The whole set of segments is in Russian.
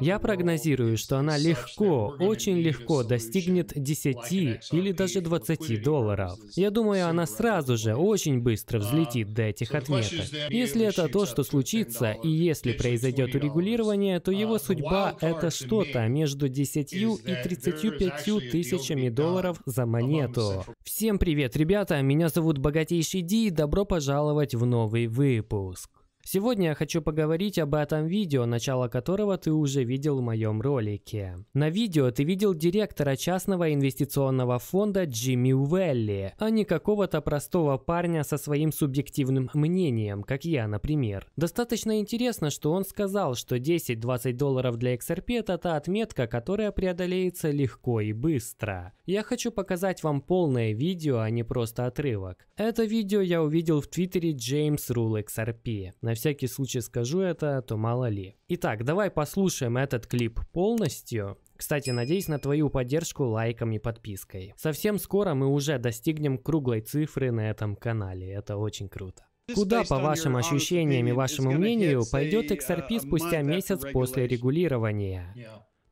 Я прогнозирую, что она легко, очень легко достигнет 10 или даже 20 долларов. Я думаю, она сразу же, очень быстро взлетит до этих отметок. Если это то, что случится, и если произойдет урегулирование, то его а судьба — это что-то между 10 и 35 тысячами долларов за монету. Всем привет, ребята! Меня зовут Богатейший Ди, и добро пожаловать в новый выпуск. Сегодня я хочу поговорить об этом видео, начало которого ты уже видел в моем ролике. На видео ты видел директора частного инвестиционного фонда Джимми Уэлли, а не какого-то простого парня со своим субъективным мнением, как я, например. Достаточно интересно, что он сказал, что 10-20 долларов для XRP это та отметка, которая преодолеется легко и быстро. Я хочу показать вам полное видео, а не просто отрывок. Это видео я увидел в твиттере James Rule XRP. На всякий случай скажу это, то мало ли. Итак, давай послушаем этот клип полностью. Кстати, надеюсь на твою поддержку лайком и подпиской. Совсем скоро мы уже достигнем круглой цифры на этом канале, это очень круто. Куда, по вашим ощущениям и вашему мнению, пойдет XRP спустя месяц после регулирования?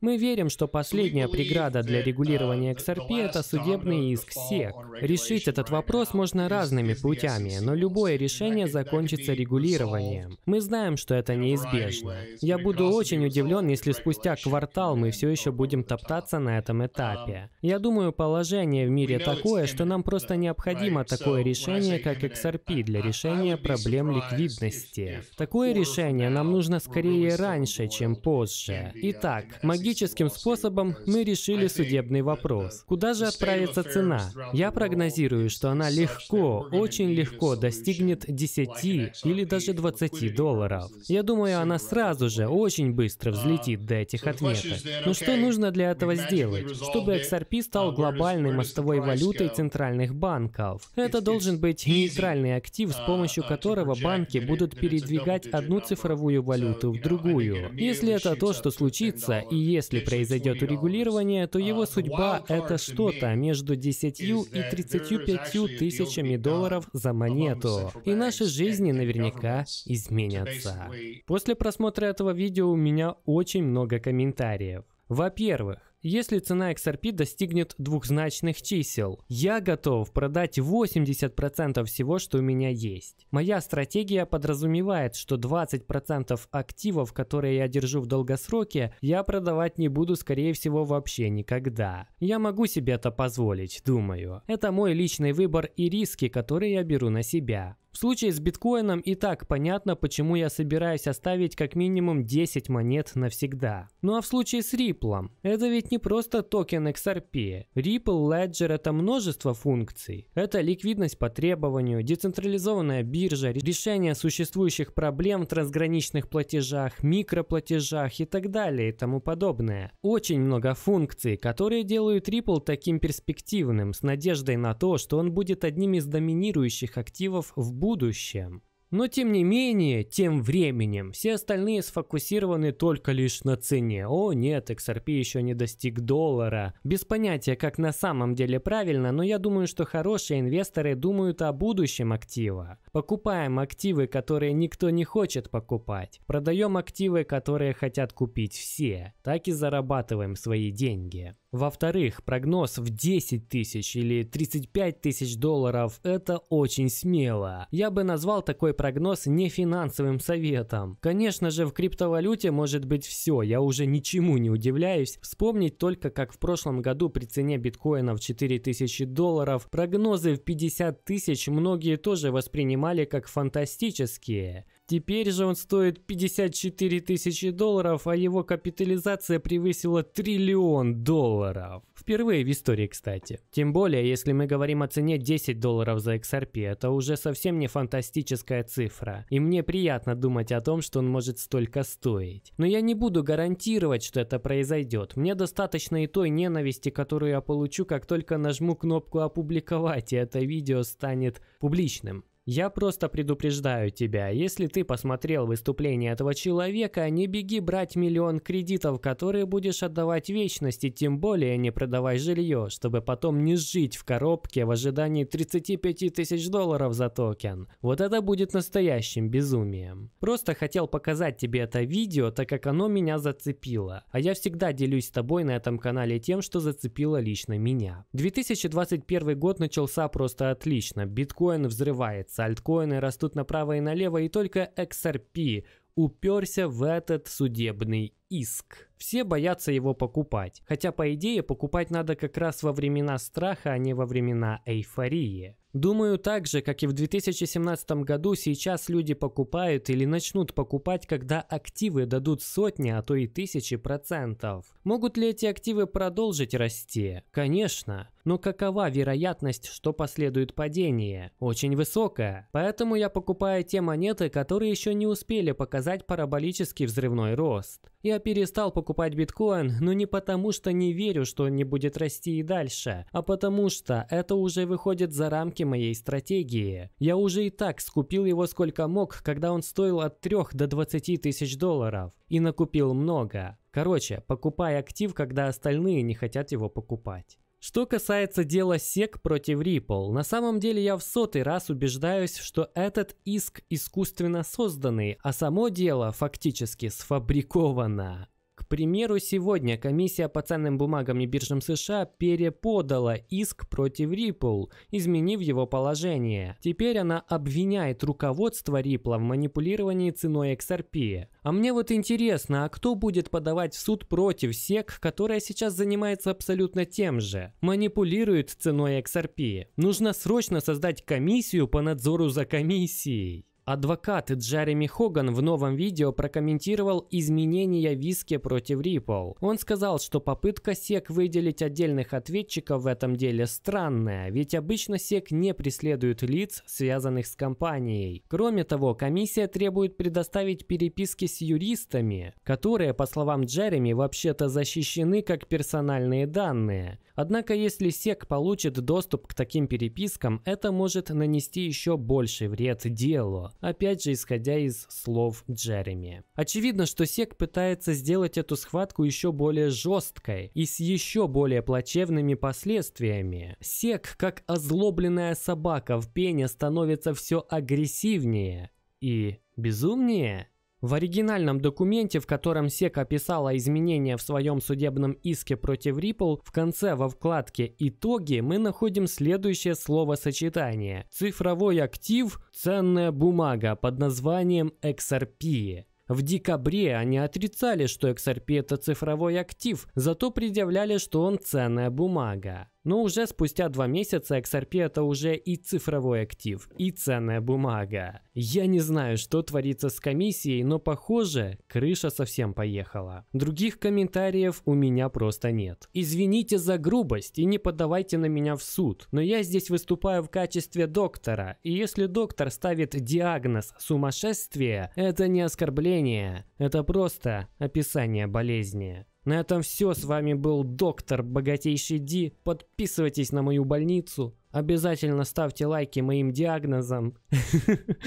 Мы верим, что последняя преграда для регулирования XRP — это судебный иск СЕК. Решить этот вопрос можно разными путями, но любое решение закончится регулированием. Мы знаем, что это неизбежно. Я буду очень удивлен, если спустя квартал мы все еще будем топтаться на этом этапе. Я думаю, положение в мире такое, что нам просто необходимо такое решение, как XRP, для решения проблем ликвидности. Такое решение нам нужно скорее раньше, чем позже. Итак, магия Логическим способом мы решили судебный вопрос. Куда же отправится цена? Я прогнозирую, что она легко, очень легко достигнет 10 или даже 20 долларов. Я думаю, она сразу же, очень быстро взлетит до этих отметок. Но что нужно для этого сделать? Чтобы XRP uh, стал глобальной мостовой валютой центральных банков. Это должен быть нейтральный актив, с uh, помощью uh, которого банки будут передвигать одну цифровую валюту в другую. Если это то, что случится, и если произойдет урегулирование, то его а, судьба — это что-то между 10 и 35 тысячами долларов за монету. И наши жизни наверняка изменятся. После просмотра этого видео у меня очень много комментариев. Во-первых, если цена XRP достигнет двухзначных чисел. Я готов продать 80% всего, что у меня есть. Моя стратегия подразумевает, что 20% активов, которые я держу в долгосроке, я продавать не буду, скорее всего, вообще никогда. Я могу себе это позволить, думаю. Это мой личный выбор и риски, которые я беру на себя. В случае с биткоином и так понятно, почему я собираюсь оставить как минимум 10 монет навсегда. Ну а в случае с Ripple, это ведь не просто токен XRP. Ripple Ledger это множество функций. Это ликвидность по требованию, децентрализованная биржа, решение существующих проблем в трансграничных платежах, микроплатежах и так далее и тому подобное. Очень много функций, которые делают Ripple таким перспективным, с надеждой на то, что он будет одним из доминирующих активов в будущем будущем. Но тем не менее, тем временем, все остальные сфокусированы только лишь на цене. О нет, XRP еще не достиг доллара. Без понятия, как на самом деле правильно, но я думаю, что хорошие инвесторы думают о будущем актива. Покупаем активы, которые никто не хочет покупать. Продаем активы, которые хотят купить все. Так и зарабатываем свои деньги. Во-вторых, прогноз в 10 тысяч или 35 тысяч долларов – это очень смело. Я бы назвал такой прогноз не финансовым советом. Конечно же, в криптовалюте может быть все, я уже ничему не удивляюсь. Вспомнить только, как в прошлом году при цене биткоина в 4 тысячи долларов прогнозы в 50 тысяч многие тоже воспринимали как фантастические. Теперь же он стоит 54 тысячи долларов, а его капитализация превысила триллион долларов. Впервые в истории, кстати. Тем более, если мы говорим о цене 10 долларов за XRP, это уже совсем не фантастическая цифра. И мне приятно думать о том, что он может столько стоить. Но я не буду гарантировать, что это произойдет. Мне достаточно и той ненависти, которую я получу, как только нажму кнопку «Опубликовать», и это видео станет публичным. Я просто предупреждаю тебя, если ты посмотрел выступление этого человека, не беги брать миллион кредитов, которые будешь отдавать вечности, тем более не продавай жилье, чтобы потом не жить в коробке в ожидании 35 тысяч долларов за токен. Вот это будет настоящим безумием. Просто хотел показать тебе это видео, так как оно меня зацепило. А я всегда делюсь с тобой на этом канале тем, что зацепило лично меня. 2021 год начался просто отлично, биткоин взрывается Альткоины растут направо и налево, и только XRP уперся в этот судебный иск. Все боятся его покупать. Хотя, по идее, покупать надо как раз во времена страха, а не во времена эйфории. Думаю, так же, как и в 2017 году, сейчас люди покупают или начнут покупать, когда активы дадут сотни, а то и тысячи процентов. Могут ли эти активы продолжить расти? Конечно. Но какова вероятность, что последует падение? Очень высокая. Поэтому я покупаю те монеты, которые еще не успели показать параболический взрывной рост. Я перестал покупать биткоин, но не потому, что не верю, что он не будет расти и дальше, а потому что это уже выходит за рамки моей стратегии. Я уже и так скупил его сколько мог, когда он стоил от 3 до 20 тысяч долларов. И накупил много. Короче, покупай актив, когда остальные не хотят его покупать. Что касается дела SEC против Ripple, на самом деле я в сотый раз убеждаюсь, что этот иск искусственно созданный, а само дело фактически сфабриковано. К примеру, сегодня комиссия по ценным бумагам и биржам США переподала иск против Ripple, изменив его положение. Теперь она обвиняет руководство Ripple в манипулировании ценой XRP. А мне вот интересно, а кто будет подавать в суд против SEC, которая сейчас занимается абсолютно тем же? Манипулирует ценой XRP. Нужно срочно создать комиссию по надзору за комиссией. Адвокат Джереми Хоган в новом видео прокомментировал изменения виски против Ripple. Он сказал, что попытка SEC выделить отдельных ответчиков в этом деле странная, ведь обычно SEC не преследует лиц, связанных с компанией. Кроме того, комиссия требует предоставить переписки с юристами, которые, по словам Джереми, вообще-то защищены как персональные данные. Однако, если SEC получит доступ к таким перепискам, это может нанести еще больший вред делу опять же исходя из слов Джереми. Очевидно, что Сек пытается сделать эту схватку еще более жесткой и с еще более плачевными последствиями. Сек, как озлобленная собака в пене, становится все агрессивнее и безумнее. В оригинальном документе, в котором SEC описала изменения в своем судебном иске против Ripple, в конце во вкладке «Итоги» мы находим следующее словосочетание – цифровой актив «Ценная бумага» под названием XRP. В декабре они отрицали, что XRP это цифровой актив, зато предъявляли, что он ценная бумага. Но уже спустя два месяца XRP это уже и цифровой актив, и ценная бумага. Я не знаю, что творится с комиссией, но похоже, крыша совсем поехала. Других комментариев у меня просто нет. Извините за грубость и не подавайте на меня в суд, но я здесь выступаю в качестве доктора, и если доктор ставит диагноз сумасшествие, это не оскорбление, это просто описание болезни. На этом все, с вами был доктор Богатейший Ди. Подписывайтесь на мою больницу. Обязательно ставьте лайки моим диагнозам.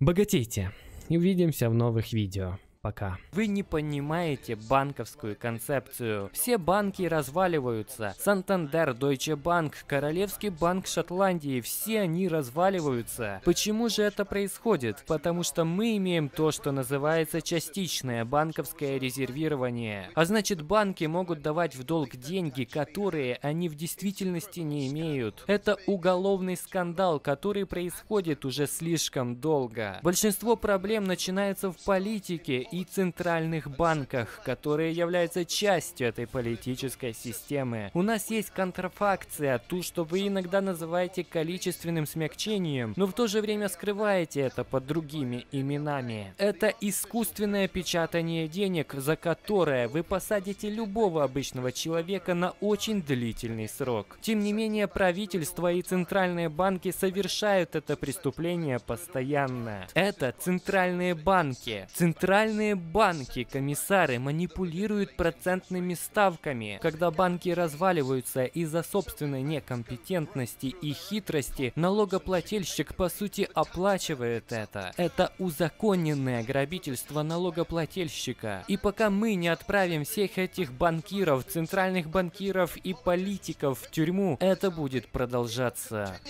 Богатейте. И увидимся в новых видео. Пока. Вы не понимаете банковскую концепцию. Все банки разваливаются. Сантандер, Deutsche Bank, Королевский банк Шотландии, все они разваливаются. Почему же это происходит? Потому что мы имеем то, что называется частичное банковское резервирование. А значит банки могут давать в долг деньги, которые они в действительности не имеют. Это уголовный скандал, который происходит уже слишком долго. Большинство проблем начинается в политике и центральных банках, которые являются частью этой политической системы. У нас есть контрафакция, ту, что вы иногда называете количественным смягчением, но в то же время скрываете это под другими именами. Это искусственное печатание денег, за которое вы посадите любого обычного человека на очень длительный срок. Тем не менее, правительство и центральные банки совершают это преступление постоянно. Это центральные банки. Центральные Центральные банки, комиссары манипулируют процентными ставками. Когда банки разваливаются из-за собственной некомпетентности и хитрости, налогоплательщик по сути оплачивает это. Это узаконенное грабительство налогоплательщика. И пока мы не отправим всех этих банкиров, центральных банкиров и политиков в тюрьму, это будет продолжаться.